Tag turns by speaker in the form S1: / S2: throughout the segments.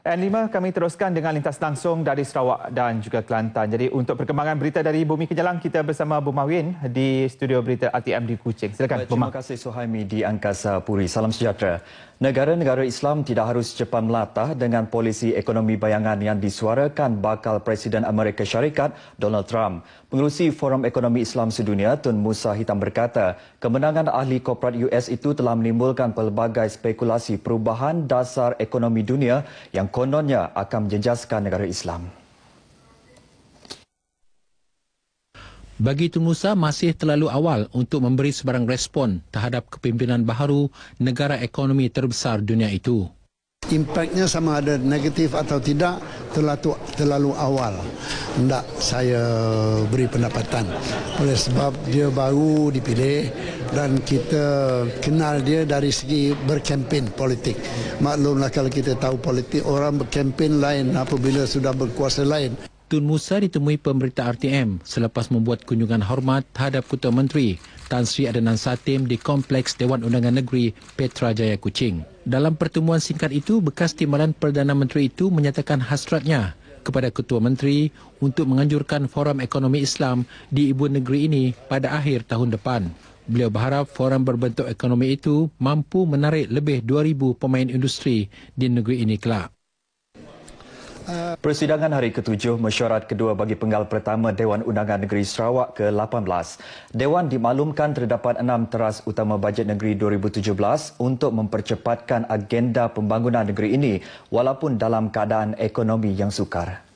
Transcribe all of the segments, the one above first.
S1: Eh, N5 kami teruskan dengan lintas langsung dari Sarawak dan juga Kelantan. Jadi untuk perkembangan berita dari Bumi Kenyalang kita bersama Bumah Win di studio berita RTM di Kuching. Silakan Terima kasih Suhaimi di Angkasa Puri. Salam sejahtera. Negara-negara Islam tidak harus cepat melatah dengan polisi ekonomi bayangan yang disuarakan bakal Presiden Amerika Syarikat Donald Trump. Pengurusi Forum Ekonomi Islam Sedunia Tun Musa Hitam berkata, kemenangan ahli korporat US itu telah menimbulkan pelbagai spekulasi perubahan dasar ekonomi dunia yang kononnya akan menjejaskan negara Islam.
S2: Bagi Tun Musa masih terlalu awal untuk memberi sebarang respon terhadap kepimpinan baharu negara ekonomi terbesar dunia itu impaknya sama ada negatif atau tidak terlalu terlalu awal hendak saya beri pendapatan oleh sebab dia baru dipilih dan kita kenal dia dari segi berkempen politik maklumlah kalau kita tahu politik orang berkempen lain apabila sudah berkuasa lain Tun Musa ditemui pemerintah RTM selepas membuat kunjungan hormat terhadap Ketua Menteri. Tan Sri Adnan Satim di Kompleks Dewan Undangan Negeri Petra Jaya Kuching. Dalam pertemuan singkat itu, bekas timbalan Perdana Menteri itu menyatakan hasratnya kepada Ketua Menteri untuk menganjurkan Forum Ekonomi Islam di Ibu Negeri ini pada akhir tahun depan. Beliau berharap forum berbentuk ekonomi itu mampu menarik lebih 2,000 pemain industri di negeri ini kelak.
S1: Persidangan hari ketujuh mesyuarat kedua bagi penggal pertama Dewan Undangan Negeri Sarawak ke-18. Dewan dimaklumkan terdapat enam teras utama bajet negeri 2017 untuk mempercepatkan agenda pembangunan negeri ini walaupun dalam keadaan ekonomi yang sukar.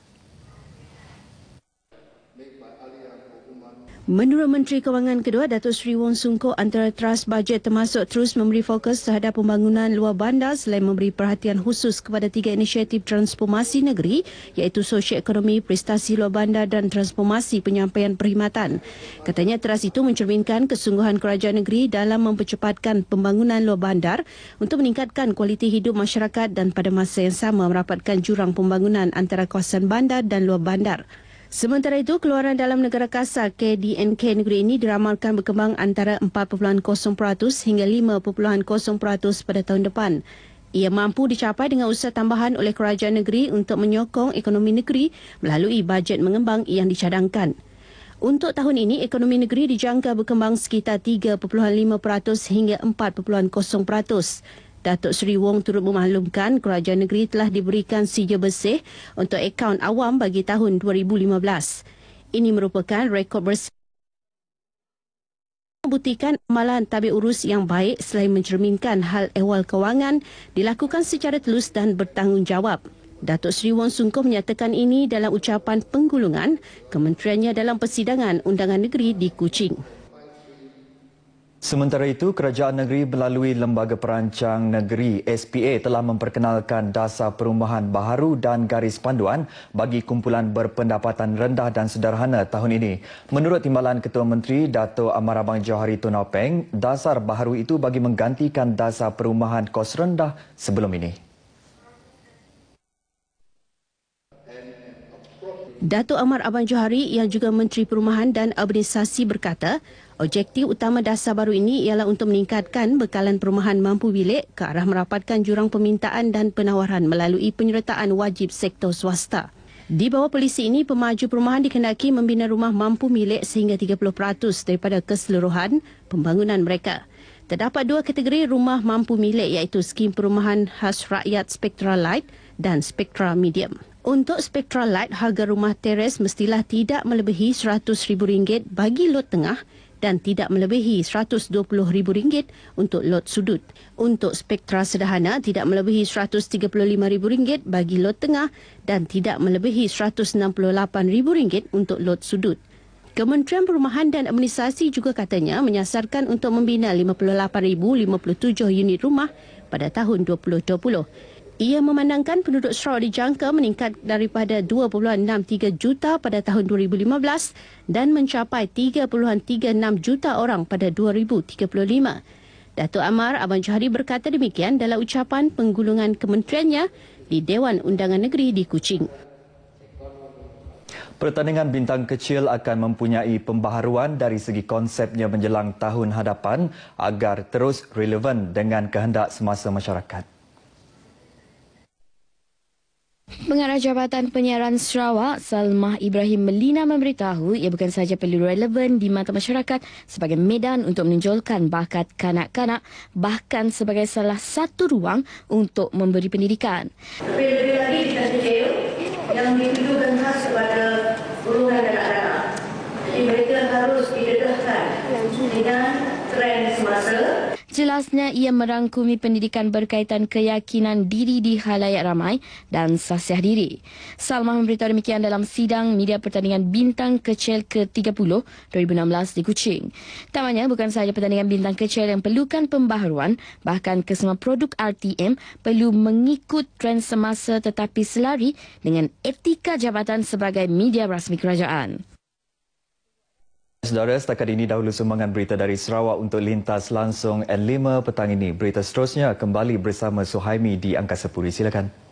S3: Menurut Menteri Kewangan Kedua, Datuk Seri Wong Sungko antara trust bajet termasuk terus memberi fokus terhadap pembangunan luar bandar selain memberi perhatian khusus kepada tiga inisiatif transformasi negeri iaitu sosial ekonomi, prestasi luar bandar dan transformasi penyampaian perkhidmatan. Katanya trust itu mencerminkan kesungguhan kerajaan negeri dalam mempercepatkan pembangunan luar bandar untuk meningkatkan kualiti hidup masyarakat dan pada masa yang sama merapatkan jurang pembangunan antara kawasan bandar dan luar bandar. Sementara itu, keluaran dalam negara kasar KDNK negeri ini diramalkan berkembang antara 4.0% hingga 5.0% pada tahun depan. Ia mampu dicapai dengan usaha tambahan oleh kerajaan negeri untuk menyokong ekonomi negeri melalui bajet mengembang yang dicadangkan. Untuk tahun ini, ekonomi negeri dijangka berkembang sekitar 3.5% hingga 4.0%. Datuk Seri Wong turut memaklumkan kerajaan negeri telah diberikan sijil bersih untuk akaun awam bagi tahun 2015. Ini merupakan rekod bersih membuktikan amalan tabir urus yang baik selain mencerminkan hal ehwal kewangan dilakukan secara telus dan bertanggungjawab. Datuk Seri Wong Sungkoh menyatakan ini dalam ucapan penggulungan kementeriannya dalam persidangan undangan negeri di Kuching.
S1: Sementara itu, Kerajaan Negeri melalui Lembaga Perancang Negeri SPA telah memperkenalkan dasar perumahan baharu dan garis panduan bagi kumpulan berpendapatan rendah dan sederhana tahun ini. Menurut Timbalan Ketua Menteri Dato Amar Abang Johari Tunopeng, dasar baharu itu bagi menggantikan dasar perumahan kos rendah sebelum ini.
S3: Datuk Amar Abang Johari yang juga Menteri Perumahan dan Urbanisasi berkata, Objektif utama dasar baru ini ialah untuk meningkatkan bekalan perumahan mampu bilik ke arah merapatkan jurang permintaan dan penawaran melalui penyertaan wajib sektor swasta. Di bawah polisi ini, pemaju perumahan dikendaki membina rumah mampu milik sehingga 30% daripada keseluruhan pembangunan mereka. Terdapat dua kategori rumah mampu milik iaitu skim perumahan khas rakyat Spectra Light dan Spectra Medium. Untuk Spectra Light, harga rumah teres mestilah tidak melebihi RM100,000 bagi lot tengah dan tidak melebihi RM120,000 untuk lot sudut. Untuk spektra sederhana tidak melebihi RM135,000 bagi lot tengah dan tidak melebihi RM168,000 untuk lot sudut. Kementerian Perumahan dan Administrasi juga katanya menyasarkan untuk membina 58,057 unit rumah pada tahun 2020 ia memandangkan penduduk Sarawak dijangka meningkat daripada 2.63 juta pada tahun 2015 dan mencapai 3.36 juta orang pada 2035. Datuk Amar Abang Johari berkata demikian dalam ucapan penggulungan kementeriannya di Dewan Undangan Negeri di Kuching.
S1: Pertandingan bintang kecil akan mempunyai pembaharuan dari segi konsepnya menjelang tahun hadapan agar terus relevan dengan kehendak semasa masyarakat.
S4: Pengarah Jabatan Penyiaran Sarawak, Salmah Ibrahim Melina memberitahu ia bukan sahaja perlu relevan di mata masyarakat sebagai medan untuk menonjolkan bakat kanak-kanak bahkan sebagai salah satu ruang untuk memberi pendidikan. Lebih,
S3: -lebih lagi kita Tanjung yang ditujukan khas kepada golongan anak-anak. Jadi mereka harus didedahkan dengan trend
S4: Jelasnya ia merangkumi pendidikan berkaitan keyakinan diri di halayak ramai dan sasih diri. Salmah memberitahu demikian dalam sidang media pertandingan bintang kecil ke-30 2016 di Kuching. Tamanya bukan sahaja pertandingan bintang kecil yang perlukan pembaharuan, bahkan kesemua produk RTM perlu mengikut trend semasa tetapi selari dengan etika jabatan sebagai media rasmi kerajaan.
S1: Saudara, setakat ini dahulu sumbangan berita dari Sarawak untuk lintas langsung N5 petang ini. Berita seterusnya kembali bersama Suhaimi di Angkasa Puri. Silakan.